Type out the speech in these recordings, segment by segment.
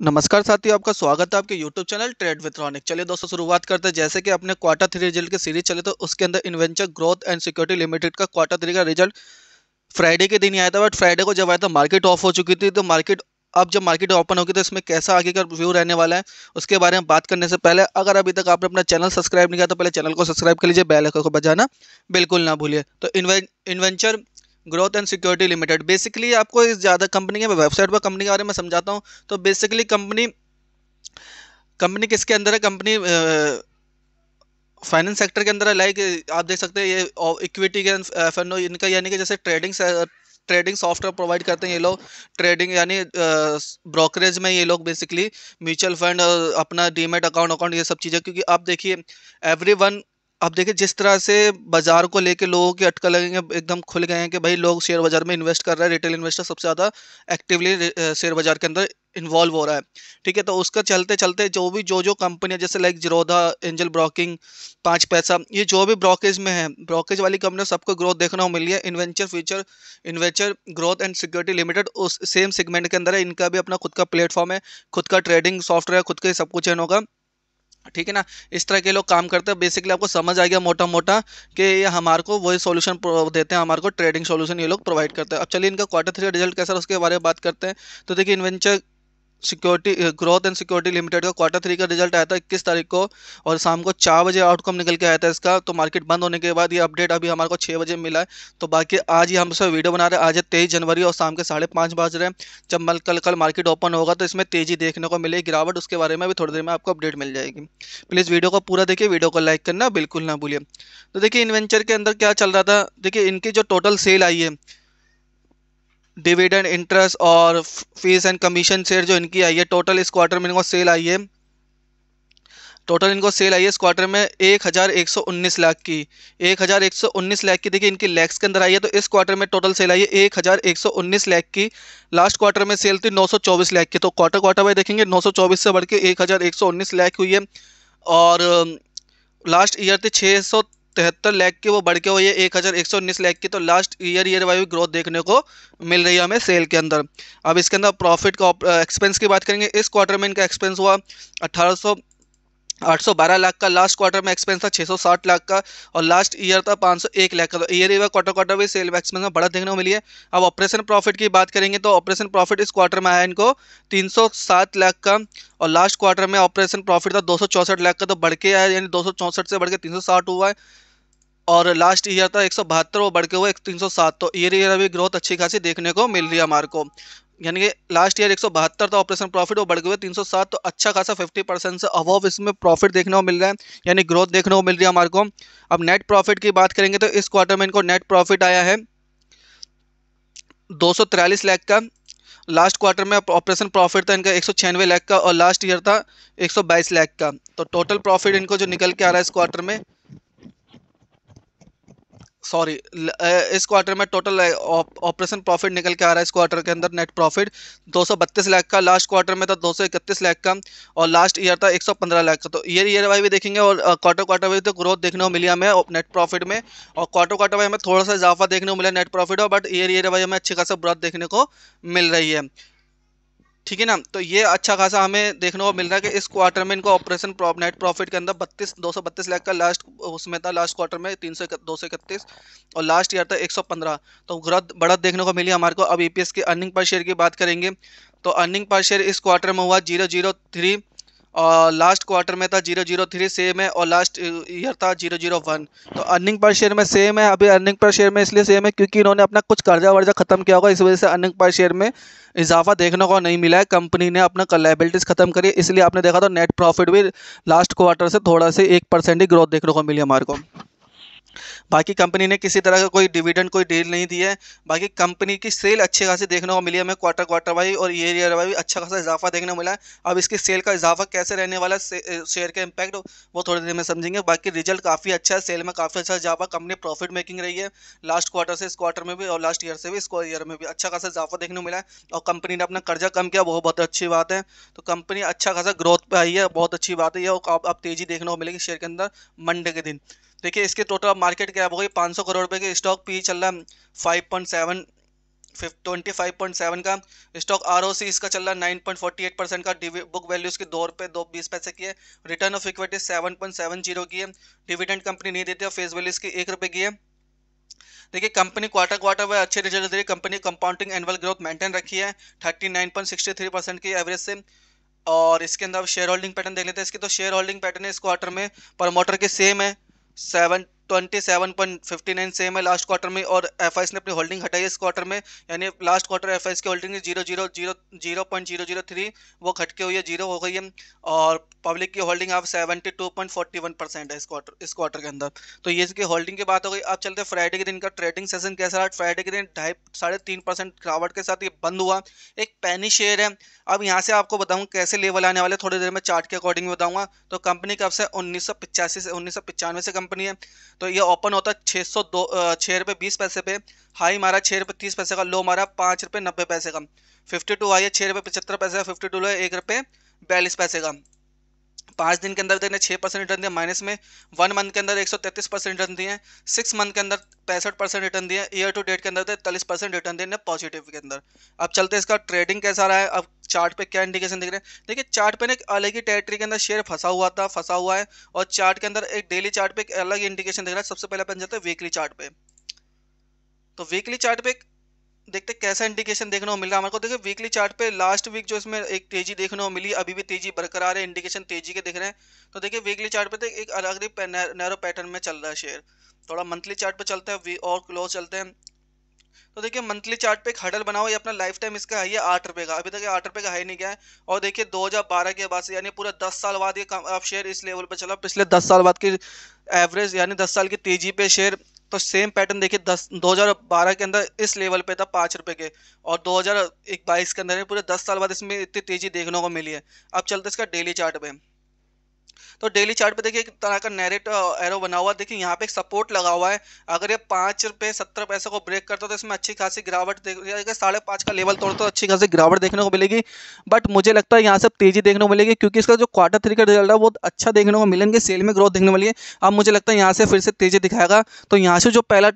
नमस्कार साथियों आपका स्वागत है आपके YouTube channel trade with Ronik चलिए दोस्तों शुरुआत करते हैं जैसे कि अपने क्वार्टर थ्री रिजल्ट की सीरीज चले तो उसके अंदर Inventure growth and security limited का क्वार्टर थ्री का रिजल्ट फ्राइडे के दिन ही आया था बट फ्राइडे को जब आया था मार्केट ऑफ हो चुकी थी तो मार्केट अब जब मार्केट ओपन होगी तो इसमें कैसा आगे का व्यू रहने वाला है उसके बारे में बात करने से पहले अगर अभी तक आपने अपना चैनल सब्सक्राइब नहीं किया तो पहले चैनल को सब्सक्राइब कर लीजिए बैलकों को बजाना बिल्कुल ना भूलिए तो Inventure growth and security limited basically आपको इस ज़्यादा कंपनी के वेबसाइट पर कंपनी के बारे में समझाता हूँ तो बेसिकली कंपनी कंपनी किसके अंदर है कंपनी फाइनेंस सेक्टर के अंदर है लाइक आप देख सकते हैं ये इक्विटी के एफ इनका यानी कि जैसे ट्रेडिंग ट्रेडिंग सॉफ्टवेयर प्रोवाइड करते हैं ये लोग ट्रेडिंग यानी ब्रोकरेज में ये लोग बेसिकली म्यूचुअल फंड अपना डीमेट अकाउंट अकाउंट ये सब चीज़ें क्योंकि आप देखिए एवरी वन अब देखिए जिस तरह से बाजार को लेके लोगों की अटकल लगेंगे एकदम खुल गए हैं कि भाई लोग शेयर बाजार में इन्वेस्ट कर रहे हैं रिटेल इन्वेस्टर सबसे ज़्यादा एक्टिवली शेयर बाजार के अंदर इन्वॉल्व हो रहा है ठीक है तो उसका चलते चलते जो भी जो जो कंपनियां जैसे लाइक जिरोधा एंजल ब्रोकिंग पाँच पैसा ये जो भी ब्रोकेज में है ब्रोकेज वाली कंपनी सबको ग्रोथ देखने को मिली है Inventure future Inventure growth and security limited उस सेम सेगमेंट के अंदर है इनका भी अपना खुद का प्लेटफॉर्म है खुद का ट्रेडिंग सॉफ्टवेयर खुद का सब कुछ है होगा ठीक है ना इस तरह के लोग काम करते हैं बेसिकली आपको समझ आ गया मोटा मोटा कि ये हमारे को वही सॉल्यूशन देते हैं हमारे को ट्रेडिंग सॉल्यूशन ये लोग प्रोवाइड करते हैं अब चलिए इनका क्वार्टर थ्री रिजल्ट कैसा उसके बारे में बात करते हैं तो देखिए Inventure securities growth and security limited का क्वार्टर थ्री का रिजल्ट आया था इक्कीस तारीख को और शाम को चार बजे आउटकम निकल के आया था इसका तो मार्केट बंद होने के बाद ये अपडेट अभी हमारे को छः बजे मिला है तो बाकी आज ही हम सब वीडियो बना रहे हैं आज है तेईस जनवरी और शाम के साढ़े पाँच बज रहे हैं जब मल कल कल मार्केट ओपन होगा तो इसमें तेज़ी देखने को मिलेगी गिरावट उसके बारे में भी थोड़ी देर में आपको अपडेट मिल जाएगी प्लीज़ वीडियो को पूरा देखिए वीडियो को लाइक करना बिल्कुल ना भूलिए तो देखिए इन्वेंचर के अंदर क्या चल रहा था देखिए इनकी जो टोटल सेल आई है डिविडेंड इंटरेस्ट और फीस एंड कमीशन शेयर जो इनकी आई है टोटल इस क्वार्टर में इनको सेल आई है टोटल इनको सेल आई है इस क्वार्टर में एक हज़ार एक सौ उन्नीस लाख की एक हज़ार एक सौ उन्नीस लाख की देखिए इनकी लैक्स के अंदर आई है तो इस क्वार्टर में टोटल सेल आई है एक हज़ार एक सौ उन्नीस लाख की लास्ट क्वार्टर में सेल थी नौ सौ चौबीस लाख की तो क्वार्टर क्वार्टर वाइज देखेंगे नौ सौ चौबीस से बढ़ के एक हज़ार एक सौ उन्नीस लाख हुई है और लास्ट ईयर थी छः सौ तिहत्तर लाख की वो बढ़ के हुई है एक हज़ार एक सौ उन्नीस लाख की तो last year year wise growth देखने को मिल रही है हमें सेल के अंदर अब इसके अंदर प्रॉफिट का एक्सपेंस की बात करेंगे इस क्वार्टर में इनका एक्सपेंस हुआ अठारह सौ 812 लाख का लास्ट क्वार्टर में एक्सपेंस था 660 लाख का और लास्ट ईयर था 501 लाख का तो ईयर ईयर क्वार्टर क्वार्टर में सेल एक्सपेंस में बड़ा देखने को मिली है अब ऑपरेशन प्रॉफिट की बात करेंगे तो ऑपरेशन प्रॉफिट इस क्वार्टर में आया इनको 307 लाख का और लास्ट क्वार्टर में ऑपरेशन प्रॉफिट था दो लाख का तो बढ़ के आया यानी दो से बढ़ के तीन हुआ है और लास्ट ईयर था एक वो बढ़ के हुआ एक तो ईयर ईयर अभी ग्रोथ अच्छी खासी देखने को मिल रही है हमारे को यानी कि लास्ट ईयर एक था ऑपरेशन प्रॉफिट वो बढ़ सौ 307 तो अच्छा खासा 50 परसेंट से अबव इसमें प्रॉफिट देखने को मिल रहा है यानी ग्रोथ देखने को मिल रही है हमारे को अब नेट प्रॉफिट की बात करेंगे तो इस क्वार्टर में इनको नेट प्रॉफिट आया है दो लाख का लास्ट क्वार्टर में ऑपरेशन प्रॉफिट था इनका एक लाख का और लास्ट ईयर था एक लाख का तो टोटल प्रॉफिट इनको जो निकल के आ रहा है इस क्वार्टर में सॉरी इस क्वार्टर में टोटल ऑपरेशन प्रॉफिट निकल के आ रहा है इस क्वार्टर के अंदर नेट प्रॉफिट 232 लाख का लास्ट क्वार्टर में था 231 लाख का और लास्ट ईयर था 115 लाख का तो ईयर ईयर वाइज भी देखेंगे और क्वार्टर क्वार्टर वाइज तो ग्रोथ देखने को मिली हमें नेट प्रॉफिट में और क्वार्टर क्वार्टर वाइज हमें थोड़ा सा इजाफा देखने को मिला नेट प्रॉफिट और बट ईयर ईयर वाइज हमें अच्छी खासा ग्रोथ देखने को मिल रही है ठीक है ना तो ये अच्छा खासा हमें देखने को मिल रहा है कि इस क्वार्टर में इनको ऑपरेशन नेट प्रॉफिट के अंदर बत्तीस दो सौ बत्तीस लाख का लास्ट उसमें था लास्ट क्वार्टर में तीन सौ दो सौ इकतीस और लास्ट ईयर था एक सौ पंद्रह तो ग्रोथ बढ़त देखने को मिली हमारे को अब ई e की अर्निंग पर शेयर की बात करेंगे तो अर्निंग पर शेयर इस क्वार्टर में हुआ जीरो जीरो थ्री और लास्ट क्वार्टर में था जीरो जीरो थ्री सेम है और लास्ट ईयर uh, था जीरो जीरो वन तो अर्निंग पर शेयर में सेम है अभी अर्निंग पर शेयर में इसलिए सेम है क्योंकि इन्होंने अपना कुछ कर्जा वर्जा खत्म किया होगा इस वजह से अर्निंग पर शेयर में इजाफा देखने को नहीं मिला है कंपनी ने अपना कलेबिलिटीज़ खत्म करी इसलिए आपने देखा तो नेट प्रॉफिट भी लास्ट क्वार्टर से थोड़ा से एक परसेंट ही ग्रोथ देखने को मिली हमारे को बाकी कंपनी ने किसी तरह का कोई डिविडेंड कोई डील नहीं दिया है बाकी कंपनी की सेल अच्छे खासी देखने को मिली हमें क्वार्टर क्वार्टर वाई और ईयर ईयर वाई भी अच्छा खासा इजाफा देखने को मिला है अब इसकी सेल का इजाफा कैसे रहने वाला है शेयर का इम्पैक्ट वो थोड़ी देर में समझेंगे बाकी रिजल्ट काफ़ी अच्छा है सेल में काफ़ी अच्छा इजाफा कंपनी प्रॉफिट मेकिंग रही है लास्ट क्वार्टर से इस क्वार्टर में भी और लास्ट ईयर से भी इस ईयर में भी अच्छा खासा इजाफा देखने को मिला है और कंपनी ने अपना कर्जा कम किया वो बहुत अच्छी बात है तो कंपनी अच्छा खासा ग्रोथ पर आई है बहुत अच्छी बात है और अब तेज़ी देखने को मिलेगी शेयर के अंदर मंडे के दिन देखिए इसके टोटल मार्केट क्या हो गई पाँच सौ करोड़ रुपए के स्टॉक पी चल रहा है five point seven twenty five point seven का स्टॉक आर इसका चल रहा है nine point forty eight percent का बुक वैल्यू इसकी दो रुपये दो बीस पैसे की है return of equity seven point seven zero की है डिविडेंड कंपनी नहीं देती है फेस वैल्यू इसकी एक रुपये की है देखिए कंपनी क्वार्टर क्वार्टर में अच्छे रिजल्ट दे रही है company compounding annual growth maintain रखी है thirty nine point sixty three percent की एवरेज से और इसके अंदर शेयर होल्डिंग पैटर्न देख लेते हैं इसकी तो शेयर होल्डिंग पैटर्न इस क्वार्टर में प्रमोटर के सेम है seven 27.59 सेम है लास्ट क्वार्टर में और एफ ने अपनी होल्डिंग हटाई इस क्वार्टर में यानी लास्ट क्वार्टर एफ की holding zero zero zero zero point zero zero three वो घटके हुई है जीरो हो गई है और पब्लिक की होल्डिंग आप 72.41 परसेंट है इस क्वार्टर इस क्वार्टर के अंदर तो ये इसकी होल्डिंग की बात हो गई आप चलते फ्राइडे के दिन का ट्रेडिंग सेशन कैसा रहा फ्राइडे के दिन ढाई साढ़े तीन परसेंट गिरावट के साथ ये बंद हुआ एक पैनी शेयर है अब यहाँ से आपको बताऊँ कैसे लेवल आने वाले थोड़ी देर में चार्ट के अकॉर्डिंग बताऊँगा तो कंपनी कब से उन्नीस से उन्नीस से कंपनी है तो ये ओपन होता है छः सौ दो छः रुपये बीस पैसे पे हाई मारा छः रुपये तीस पैसे का लो मारा पाँच रुपये नब्बे पैसे का फिफ्टी टू हाई है छः रुपये पचहत्तर पैसे का फिफ्टी टू लो है एक रुपये बयालीस पैसे का पाँच दिन के अंदर देखने छः परसेंट रिटर्न दिया माइनस में वन मंथ के अंदर एक सौ तैतीस परसेंट रिटर्न दिए सिक्स मंथ के अंदर पैंसठ परसेंट रिटर्न दिए ईयर टू डेट के अंदर तैतालीस परसेंट रिटर्न देने पॉजिटिव के अंदर अब चलते इसका ट्रेडिंग कैसा रहा है अब चार्ट पे क्या इंडिकेशन दिख रहे हैं देखिए चार्ट पे ना एक अलग ही टेरिटरी के अंदर शेयर फंसा हुआ था फंसा हुआ है और चार्ट के अंदर एक डेली चार्ट पे एक अलग इंडिकेशन दिख रहा है सबसे पहले अपन जाते हैं वीकली चार्ट पे तो वीकली चार्ट पे एक देखते कैसा इंडिकेशन देखने को मिल रहा है हमारे को देखिए वीकली चार्ट पे लास्ट वीक जो इसमें एक तेजी देखने को मिली अभी भी तेजी बरकरार है इंडिकेशन तेजी के दिख रहे हैं तो देखिए वीकली चार्ट पे तो एक अलग ही नैरो पैटर्न में चल रहा है शेयर थोड़ा मंथली चार्ट पे चलते हैं और क्लोज चलते हैं तो देखिए मंथली चार्ट पे एक हडल बना हुआ है अपना लाइफ टाइम इसका हाई है आठ रुपये का अभी तक आठ रुपये का हाई नहीं गया है और देखिए 2012 के बाद से यानी पूरा 10 साल बाद ये आप शेयर इस लेवल पे चला पिछले 10 साल बाद की एवरेज यानी 10 साल की तेजी पे शेयर तो सेम पैटर्न देखिए दस बारह के अंदर इस लेवल पे था पाँच रुपये के और 2021 के अंदर पूरे 10 साल बाद इसमें इतनी तेजी देखने को मिली है अब चलते इसका डेली चार्ट पे तो डेली चार्ट पे देखिए एक तरह का नैरेट एरो बना हुआ देखिए यहाँ पे एक सपोर्ट लगा हुआ है अगर ये पाँच रुपये सत्तर पैसे को ब्रेक करता तो इसमें अच्छी खासी गिरावट देखिए साढ़े पाँच का लेवल तोड़ता तो अच्छी खासी गिरावट देखने को मिलेगी बट मुझे लगता है यहाँ से तेजी देखने को मिलेगी क्योंकि इसका जो क्वार्टर थ्री का रिजल्ट है वो अच्छा देखने को मिलेंगे सेल में ग्रोथ देखने को है अब मुझे लगता है यहाँ से फिर से तेजी दिखाएगा तो यहाँ से जो पहला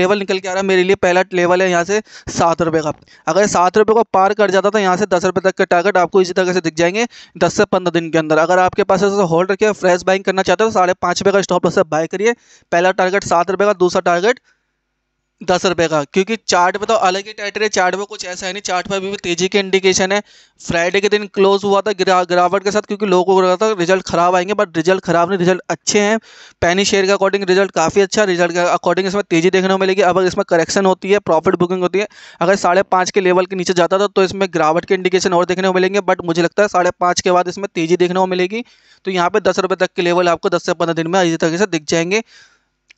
लेवल निकल के आ रहा है मेरे लिए पहला लेवल है यहाँ से सात रुपये का अगर सात रुपये को पार कर जाता तो यहाँ से दस रुपये तक के टारगेट आपको इसी तरह से दिख जाएंगे दस से पंद्रह दिन के अंदर अगर आपके पास ऐसा होल्ड रखिए फ्रेश बाइंग करना चाहते हो तो साढ़े पाँच रुपये का स्टॉप लॉस से बाय करिए पहला टारगेट सात रुपये का दूसरा टारगेट दस रुपए का क्योंकि चार्ट में तो अलग ही टाइटर है चार्ट में कुछ ऐसा है नहीं चार्ट में अभी भी तेजी के इंडिकेशन है फ्राइडे के दिन क्लोज हुआ था गिरा गिरावट के साथ क्योंकि लोगों को लगा था रिजल्ट खराब आएंगे बट रिजल्ट खराब नहीं रिजल्ट अच्छे हैं पैनी शेयर के अकॉर्डिंग रिजल्ट काफ़ी अच्छा रिजल्ट के अकॉर्डिंग इसमें तेजी देखने को मिलेगी अगर इसमें करेक्शन होती है प्रॉफिट बुकिंग होती है अगर साढ़े पाँच के लेवल के नीचे जाता था तो इसमें गिरावट के इंडिकेशन और देखने को मिलेंगे बट मुझे लगता है साढ़े पाँच के बाद इसमें तेजी देखने को मिलेगी तो यहाँ पे दस रुपये तक के लेवल आपको दस से पंद्रह दिन में इसी तरीके से दिख जाएंगे